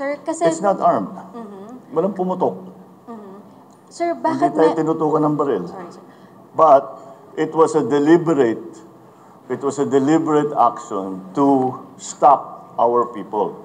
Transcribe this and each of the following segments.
Sir, kasi... It's not armed. Mm-hmm. Walang pumutok. Mm-hmm. Sir, bakit... Hindi tayo tinutukan ng baril. Sorry, sir. But it was a deliberate, it was a deliberate action to stop our people.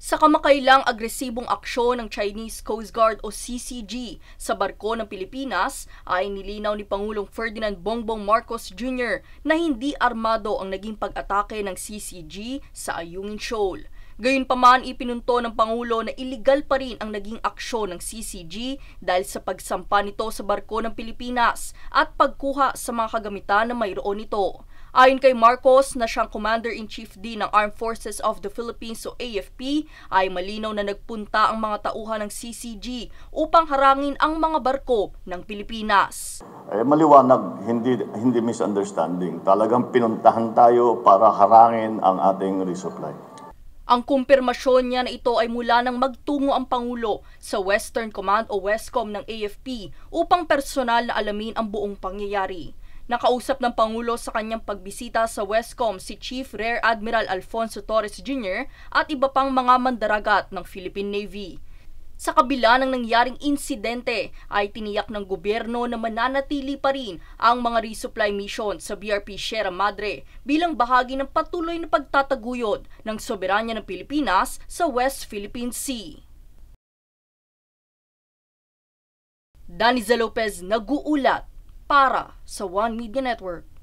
Sa kamakailang agresibong aksyon ng Chinese Coast Guard o CCG sa barko ng Pilipinas ay nilinaw ni Pangulong Ferdinand Bongbong Marcos Jr. na hindi armado ang naging pag-atake ng CCG sa Ayungin Shoal. Gayunpaman, ipinunto ng Pangulo na iligal pa rin ang naging aksyon ng CCG dahil sa pagsampa nito sa barko ng Pilipinas at pagkuha sa mga kagamitan na mayroon nito. Ayon kay Marcos na siyang Commander-in-Chief din ng Armed Forces of the Philippines o AFP ay malinaw na nagpunta ang mga tauhan ng CCG upang harangin ang mga barko ng Pilipinas. Eh, maliwanag, hindi, hindi misunderstanding. Talagang pinuntahan tayo para harangin ang ating resupply. Ang kumpirmasyon niya na ito ay mula nang magtungo ang Pangulo sa Western Command o Westcom ng AFP upang personal na alamin ang buong pangyayari. Nakausap ng Pangulo sa kanyang pagbisita sa Westcom si Chief Rear Admiral Alfonso Torres Jr. at iba pang mga mandaragat ng Philippine Navy. Sa kabila ng nangyaring insidente ay tiniyak ng gobyerno na mananatili pa rin ang mga resupply mission sa BRP Sierra Madre bilang bahagi ng patuloy na pagtataguyod ng soberanya ng Pilipinas sa West Philippine Sea. Daniza Lopez nag-uulat para sa One Media Network.